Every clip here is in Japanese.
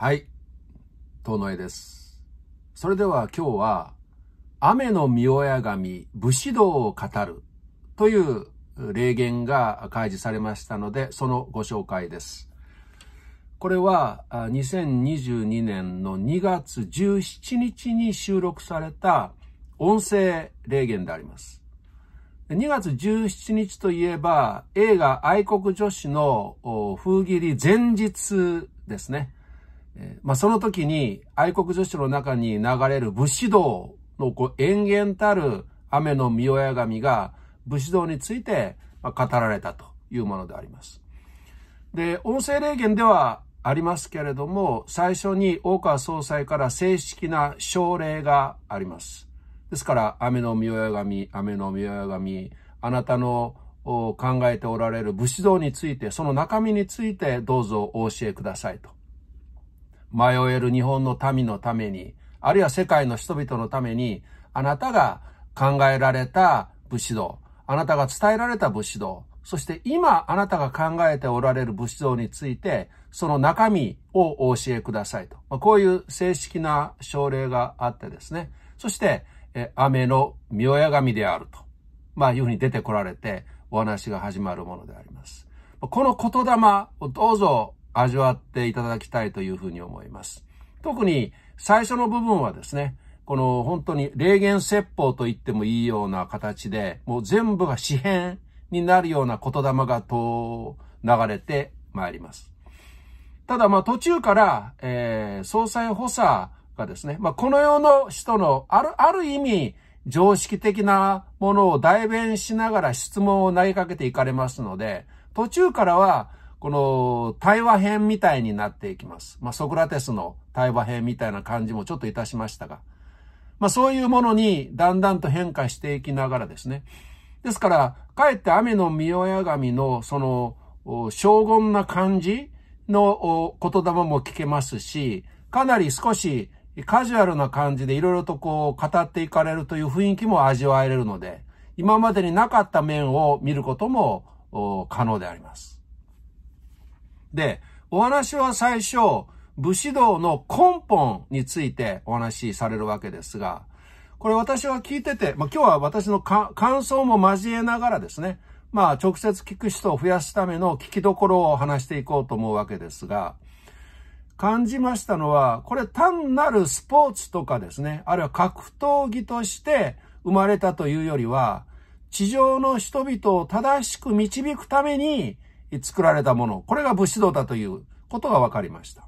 はい。遠野絵です。それでは今日は、雨の御親神、武士道を語るという霊言が開示されましたので、そのご紹介です。これは2022年の2月17日に収録された音声霊言であります。2月17日といえば映画愛国女子の封切り前日ですね。まあ、その時に愛国女子の中に流れる武士道のこう延々たる雨の御親神が武士道について語られたというものであります。で、音声霊言ではありますけれども、最初に大川総裁から正式な奨励があります。ですから、雨の御親神、雨の御親神、あなたの考えておられる武士道について、その中身についてどうぞお教えくださいと。迷える日本の民のために、あるいは世界の人々のために、あなたが考えられた武士道、あなたが伝えられた武士道、そして今あなたが考えておられる武士道について、その中身をお教えくださいと。まあ、こういう正式な奨励があってですね。そして、え雨の御親神であると。まあいうふうに出てこられてお話が始まるものであります。この言霊をどうぞ味わっていただきたいというふうに思います。特に最初の部分はですね、この本当に霊言説法と言ってもいいような形で、もう全部が詩編になるような言霊がと流れてまいります。ただまあ途中から、えー、総裁補佐がですね、まあこの世の人のある、ある意味常識的なものを代弁しながら質問を投げかけていかれますので、途中からはこの対話編みたいになっていきます。まあ、ソクラテスの対話編みたいな感じもちょっといたしましたが、まあ、そういうものにだんだんと変化していきながらですね。ですから、かえって雨の御親神のその、荘厳な感じの言霊も聞けますし、かなり少しカジュアルな感じでいろいろとこう語っていかれるという雰囲気も味わえれるので、今までになかった面を見ることも可能であります。で、お話は最初、武士道の根本についてお話しされるわけですが、これ私は聞いてて、まあ、今日は私の感想も交えながらですね、まあ直接聞く人を増やすための聞きどころを話していこうと思うわけですが、感じましたのは、これ単なるスポーツとかですね、あるいは格闘技として生まれたというよりは、地上の人々を正しく導くために作られたもの、これが武士道だということが分かりました。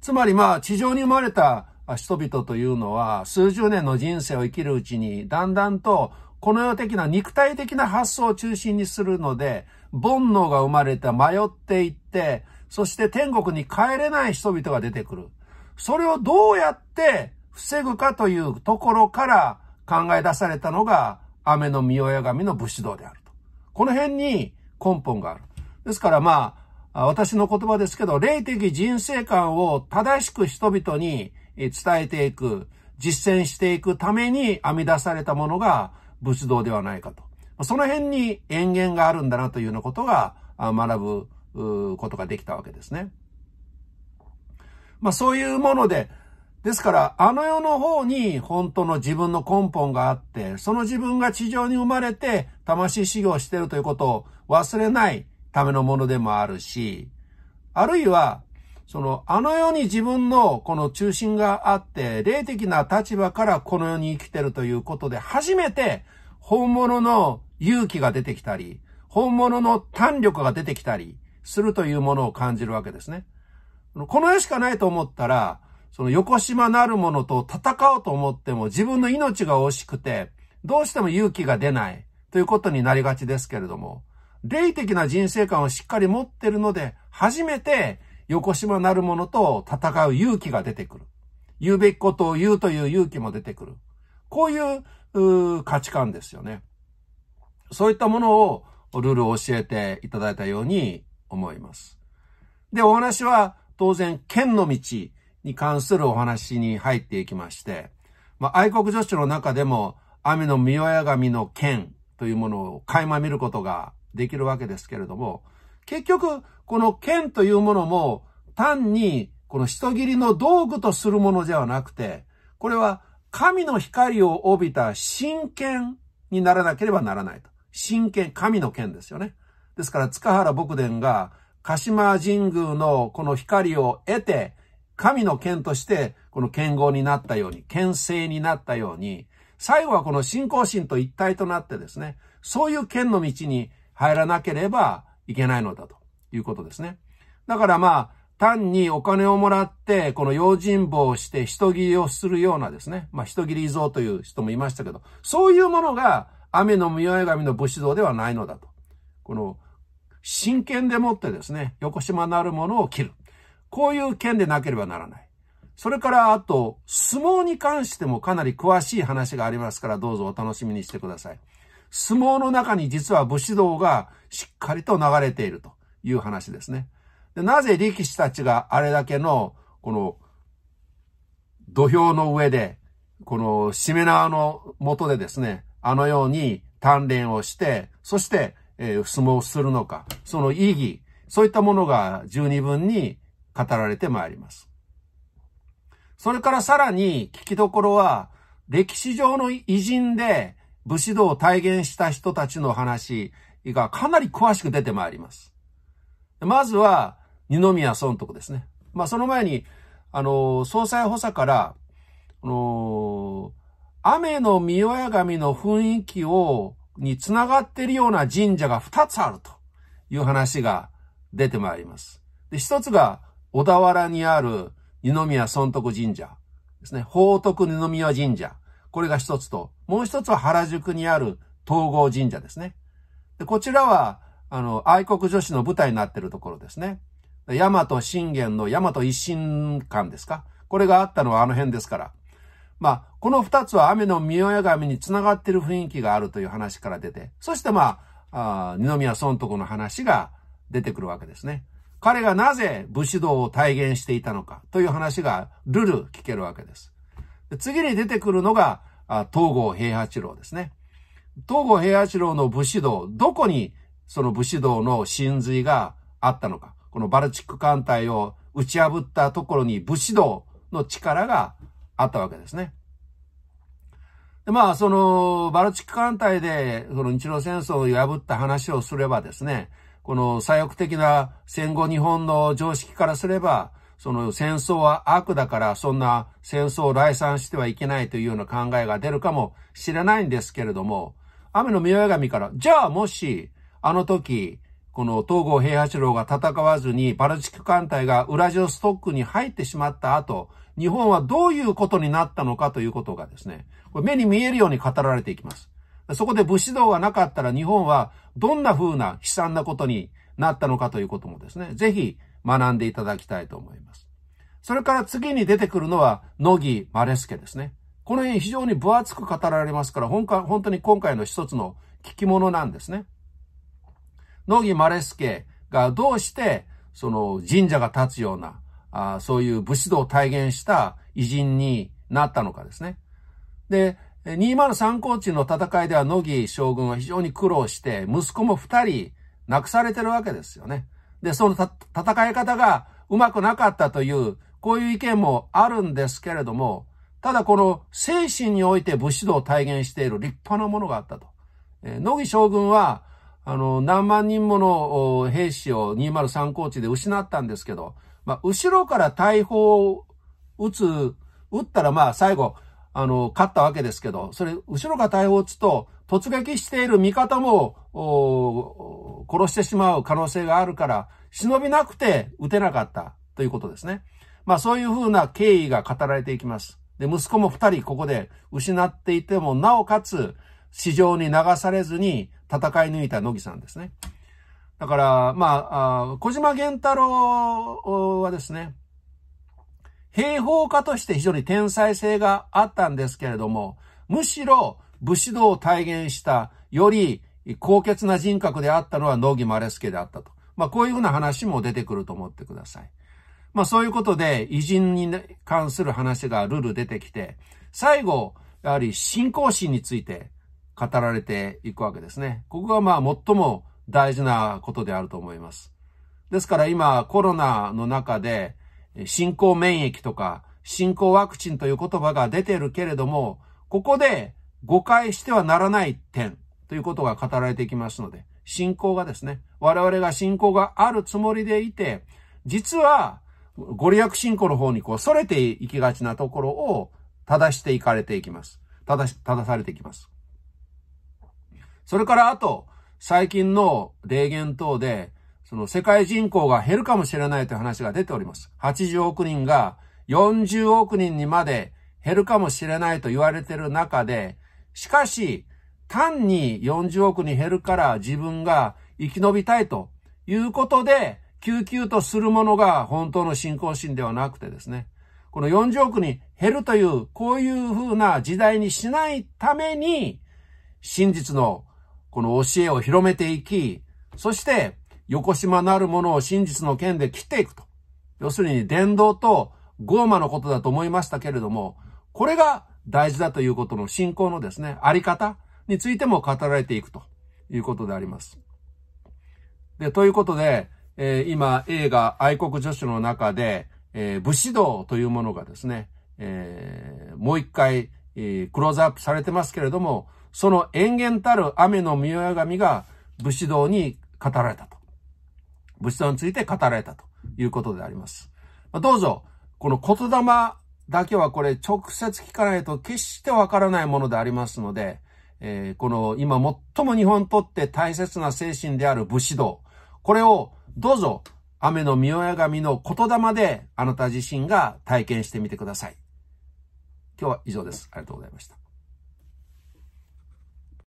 つまりまあ、地上に生まれた人々というのは、数十年の人生を生きるうちに、だんだんと、この世的な肉体的な発想を中心にするので、煩悩が生まれて迷っていって、そして天国に帰れない人々が出てくる。それをどうやって防ぐかというところから考え出されたのが、雨の御親神の武士道であると。この辺に根本がある。ですからまあ、私の言葉ですけど、霊的人生観を正しく人々に伝えていく、実践していくために編み出されたものが仏道ではないかと。その辺に縁源があるんだなというようなことが学ぶことができたわけですね。まあそういうもので、ですから、あの世の方に本当の自分の根本があって、その自分が地上に生まれて魂修行してるということを忘れないためのものでもあるし、あるいは、その、あの世に自分のこの中心があって、霊的な立場からこの世に生きてるということで、初めて本物の勇気が出てきたり、本物の胆力が出てきたりするというものを感じるわけですね。この世しかないと思ったら、その横島なるものと戦おうと思っても自分の命が惜しくて、どうしても勇気が出ないということになりがちですけれども、霊的な人生観をしっかり持ってるので、初めて横島なるものと戦う勇気が出てくる。言うべきことを言うという勇気も出てくる。こういう価値観ですよね。そういったものをルールを教えていただいたように思います。で、お話は当然、剣の道、に関するお話に入っていきまして、まあ、愛国女子の中でも、雨の御親神の剣というものを垣間見ることができるわけですけれども、結局、この剣というものも、単に、この人斬りの道具とするものではなくて、これは神の光を帯びた真剣にならなければならないと。真剣、神の剣ですよね。ですから、塚原牧伝が、鹿島神宮のこの光を得て、神の剣として、この剣豪になったように、剣聖になったように、最後はこの信仰心と一体となってですね、そういう剣の道に入らなければいけないのだということですね。だからまあ、単にお金をもらって、この用心棒をして人斬りをするようなですね、まあ人斬り像という人もいましたけど、そういうものが雨の御代神の武士道ではないのだと。この、真剣でもってですね、横島なるものを切る。こういう件でなければならない。それから、あと、相撲に関してもかなり詳しい話がありますから、どうぞお楽しみにしてください。相撲の中に実は武士道がしっかりと流れているという話ですね。でなぜ力士たちがあれだけの、この、土俵の上で、この、しめ縄の元でですね、あのように鍛錬をして、そして、えー、相撲をするのか、その意義、そういったものが十二分に語られてまいります。それからさらに聞きどころは、歴史上の偉人で武士道を体現した人たちの話がかなり詳しく出てまいります。まずは、二宮尊徳ですね。まあ、その前に、あの、総裁補佐から、あの、雨の御親神の雰囲気を、に繋がっているような神社が二つあるという話が出てまいります。で、一つが、小田原にある二宮尊徳神社ですね。宝徳二宮神社。これが一つと、もう一つは原宿にある東郷神社ですね。でこちらは、あの、愛国女子の舞台になっているところですね。大和信玄の大和一神館ですかこれがあったのはあの辺ですから。まあ、この二つは雨の御親神に繋がっている雰囲気があるという話から出て、そしてまあ、あ二宮尊徳の話が出てくるわけですね。彼がなぜ武士道を体現していたのかという話がルル聞けるわけです。で次に出てくるのが、東郷平八郎ですね。東郷平八郎の武士道、どこにその武士道の真髄があったのか。このバルチック艦隊を打ち破ったところに武士道の力があったわけですね。でまあ、その、バルチック艦隊で、その日露戦争を破った話をすればですね、この左翼的な戦後日本の常識からすれば、その戦争は悪だから、そんな戦争を来賛してはいけないというような考えが出るかもしれないんですけれども、雨の御親神から、じゃあもし、あの時、この東郷平八郎が戦わずにバルチック艦隊がウラジオストックに入ってしまった後、日本はどういうことになったのかということがですね、目に見えるように語られていきます。そこで武士道がなかったら日本はどんな風な悲惨なことになったのかということもですね、ぜひ学んでいただきたいと思います。それから次に出てくるのは、野木マレスケですね。この辺非常に分厚く語られますから、本当に今回の一つの聞き物なんですね。野木マレスケがどうして、その神社が立つような、あそういう武士道を体現した偉人になったのかですね。で、203高地の戦いでは野木将軍は非常に苦労して、息子も二人亡くされてるわけですよね。で、その戦い方がうまくなかったという、こういう意見もあるんですけれども、ただこの精神において武士道を体現している立派なものがあったと。えー、木将軍は、あの、何万人もの兵士を203高地で失ったんですけど、まあ、後ろから大砲を撃つ、撃ったらまあ最後、あの、勝ったわけですけど、それ、後ろが大砲を撃つと、突撃している味方も、殺してしまう可能性があるから、忍びなくて撃てなかったということですね。まあそういうふうな経緯が語られていきます。で、息子も二人ここで失っていても、なおかつ、市場に流されずに戦い抜いた乃木さんですね。だから、まあ、あ小島玄太郎はですね、兵法家として非常に天才性があったんですけれども、むしろ武士道を体現したより高潔な人格であったのは野木マレスケであったと。まあこういうふうな話も出てくると思ってください。まあそういうことで偉人に関する話がルール出てきて、最後、やはり信仰心について語られていくわけですね。ここがまあ最も大事なことであると思います。ですから今コロナの中で、進行免疫とか、進行ワクチンという言葉が出てるけれども、ここで誤解してはならない点ということが語られていきますので、信仰がですね、我々が信仰があるつもりでいて、実は、ご利益信仰の方にこう、逸れていきがちなところを正していかれていきます。正し、正されていきます。それからあと、最近の霊言等で、その世界人口が減るかもしれないという話が出ております。80億人が40億人にまで減るかもしれないと言われている中で、しかし、単に40億に減るから自分が生き延びたいということで、救急とするものが本当の信仰心ではなくてですね、この40億に減るという、こういうふうな時代にしないために、真実のこの教えを広めていき、そして横島なるものを真実の剣で切っていくと。要するに伝道とゴーマのことだと思いましたけれども、これが大事だということの信仰のですね、あり方についても語られていくということであります。で、ということで、えー、今映画愛国女子の中で、えー、武士道というものがですね、えー、もう一回、えクローズアップされてますけれども、その延々たる雨の御神が武士道に語られたと物質について語られたということであります。まあ、どうぞ、この言霊だけはこれ直接聞かないと決してわからないものでありますので、えー、この今最も日本にとって大切な精神である武士道、これをどうぞ雨の御親神の言霊であなた自身が体験してみてください。今日は以上です。ありがとうございました。